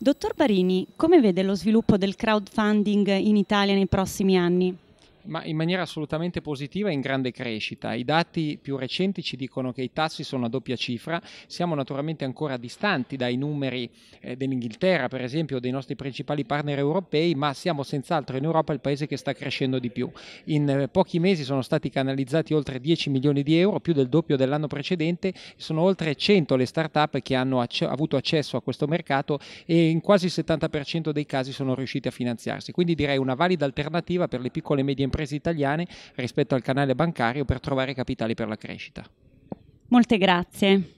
Dottor Barini, come vede lo sviluppo del crowdfunding in Italia nei prossimi anni? ma in maniera assolutamente positiva e in grande crescita. I dati più recenti ci dicono che i tassi sono a doppia cifra, siamo naturalmente ancora distanti dai numeri eh, dell'Inghilterra, per esempio, dei nostri principali partner europei, ma siamo senz'altro in Europa il paese che sta crescendo di più. In eh, pochi mesi sono stati canalizzati oltre 10 milioni di euro, più del doppio dell'anno precedente, sono oltre 100 le start-up che hanno acce- avuto accesso a questo mercato e in quasi il 70% dei casi sono riusciti a finanziarsi. Quindi direi una valida alternativa per le piccole e medie imprese imprese italiane rispetto al canale bancario per trovare capitali per la crescita. Molte grazie.